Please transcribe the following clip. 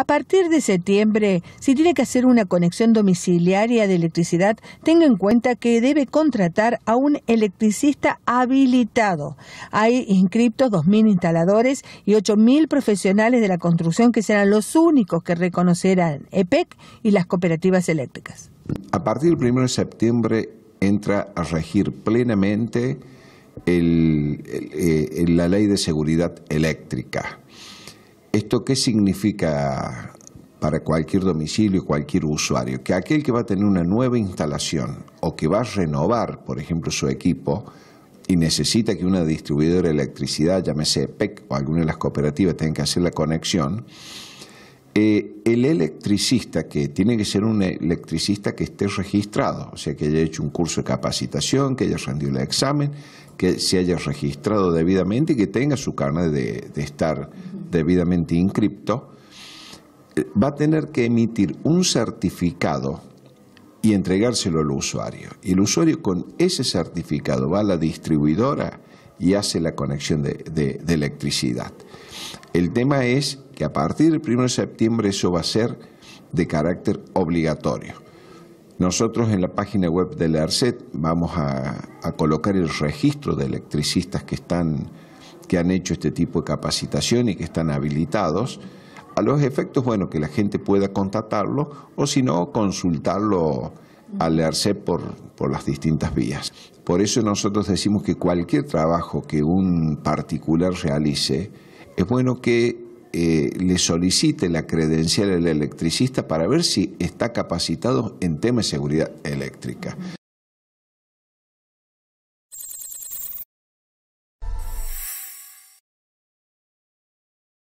A partir de septiembre, si tiene que hacer una conexión domiciliaria de electricidad, tenga en cuenta que debe contratar a un electricista habilitado. Hay inscriptos 2.000 instaladores y 8.000 profesionales de la construcción que serán los únicos que reconocerán EPEC y las cooperativas eléctricas. A partir del 1 de septiembre entra a regir plenamente eh, la ley de seguridad eléctrica ¿Esto qué significa para cualquier domicilio, cualquier usuario? Que aquel que va a tener una nueva instalación o que va a renovar, por ejemplo, su equipo y necesita que una distribuidora de electricidad, llámese PEC o alguna de las cooperativas, tenga que hacer la conexión, eh, el electricista, que tiene que ser un electricista que esté registrado, o sea, que haya hecho un curso de capacitación, que haya rendido el examen, que se haya registrado debidamente y que tenga su carne de, estar debidamente inscripto, eh, va a tener que emitir un certificado y entregárselo al usuario. Y el usuario con ese certificado va a la distribuidora y hace la conexión de electricidad. El tema es que a partir del 1 de septiembre eso va a ser de carácter obligatorio. Nosotros en la página web del ARCET vamos a, colocar el registro de electricistas que, están, que han hecho este tipo de capacitación y que están habilitados a los efectos, bueno, que la gente pueda contactarlo o si no, consultarlo al ERCET por, por las distintas vías. Por eso nosotros decimos que cualquier trabajo que un particular realice, es bueno que eh, le solicite la credencial al electricista para ver si está capacitado en temas de seguridad eléctrica.